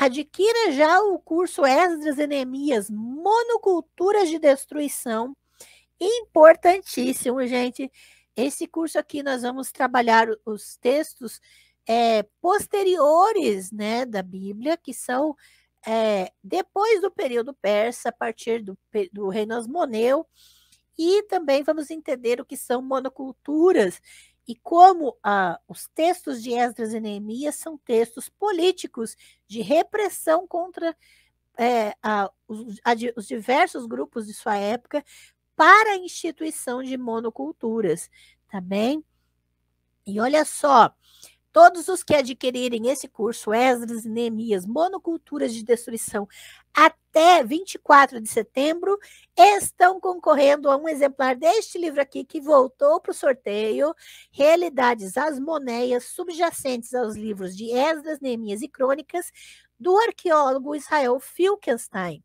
Adquira já o curso Esdras e Neemias, Monoculturas de Destruição. Importantíssimo, gente. Esse curso aqui nós vamos trabalhar os textos é, posteriores né, da Bíblia, que são é, depois do período persa, a partir do, do reino Asmoneu, e também vamos entender o que são monoculturas e como ah, os textos de Esdras e Neemias são textos políticos de repressão contra é, a, os, a, os diversos grupos de sua época para a instituição de monoculturas, tá bem? E olha só, Todos os que adquirirem esse curso, Esdras e Neemias, Monoculturas de Destruição, até 24 de setembro, estão concorrendo a um exemplar deste livro aqui que voltou para o sorteio, Realidades as Monéias, subjacentes aos livros de Esdras, Neemias e Crônicas, do arqueólogo Israel Filkenstein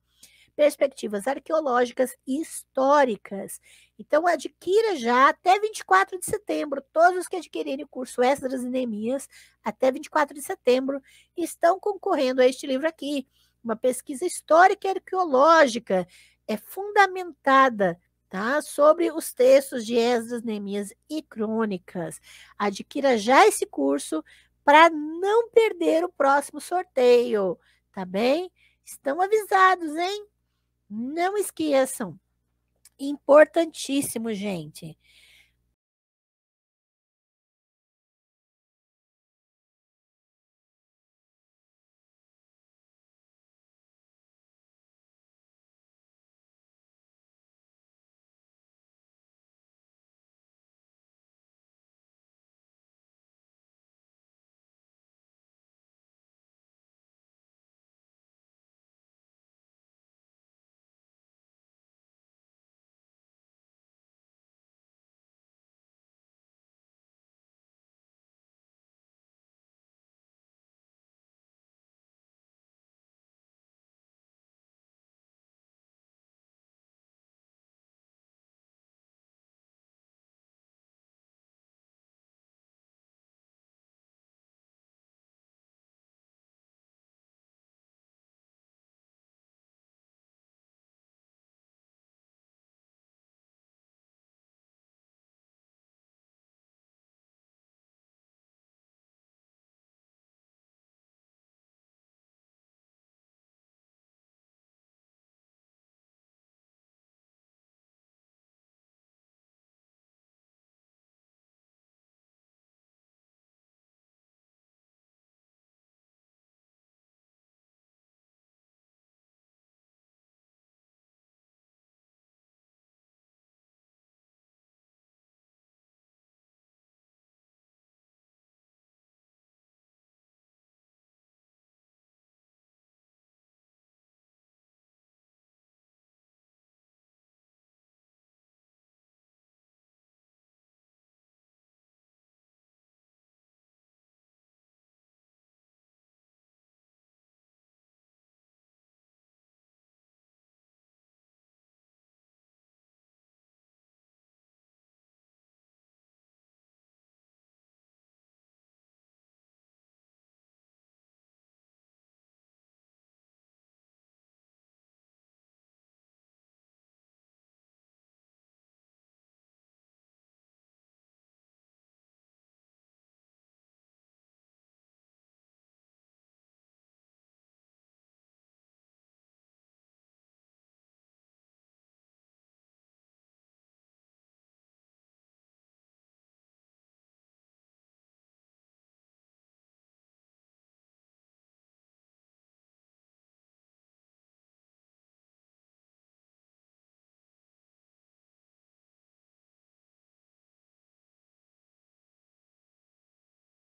perspectivas arqueológicas e históricas. Então, adquira já até 24 de setembro. Todos os que adquirirem o curso Esdras e Neemias até 24 de setembro estão concorrendo a este livro aqui. Uma pesquisa histórica e arqueológica é fundamentada Tá? sobre os textos de Esdras, Neemias e Crônicas. Adquira já esse curso para não perder o próximo sorteio, tá bem? Estão avisados, hein? Não esqueçam, importantíssimo, gente.